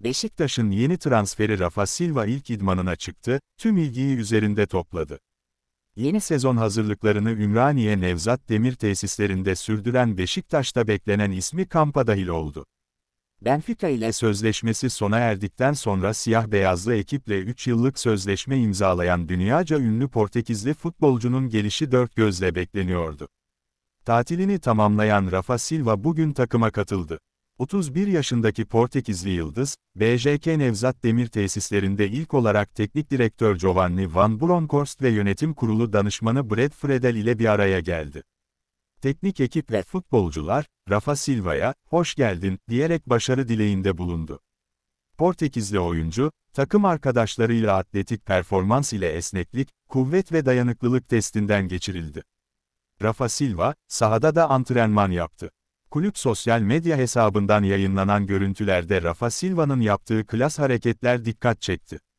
Beşiktaş'ın yeni transferi Rafa Silva ilk idmanına çıktı, tüm ilgiyi üzerinde topladı. Yeni sezon hazırlıklarını Ümraniye Nevzat Demir tesislerinde sürdüren Beşiktaş'ta beklenen ismi kampa dahil oldu. Benfica ile sözleşmesi sona erdikten sonra siyah-beyazlı ekiple 3 yıllık sözleşme imzalayan dünyaca ünlü Portekizli futbolcunun gelişi dört gözle bekleniyordu. Tatilini tamamlayan Rafa Silva bugün takıma katıldı. 31 yaşındaki Portekizli Yıldız, BJK Nevzat Demir tesislerinde ilk olarak teknik direktör Giovanni Van Bronckhorst ve yönetim kurulu danışmanı Brad Fredel ile bir araya geldi. Teknik ekip ve futbolcular, Rafa Silva'ya, hoş geldin, diyerek başarı dileğinde bulundu. Portekizli oyuncu, takım arkadaşlarıyla atletik performans ile esneklik, kuvvet ve dayanıklılık testinden geçirildi. Rafa Silva, sahada da antrenman yaptı. Kulüp sosyal medya hesabından yayınlanan görüntülerde Rafa Silva'nın yaptığı klas hareketler dikkat çekti.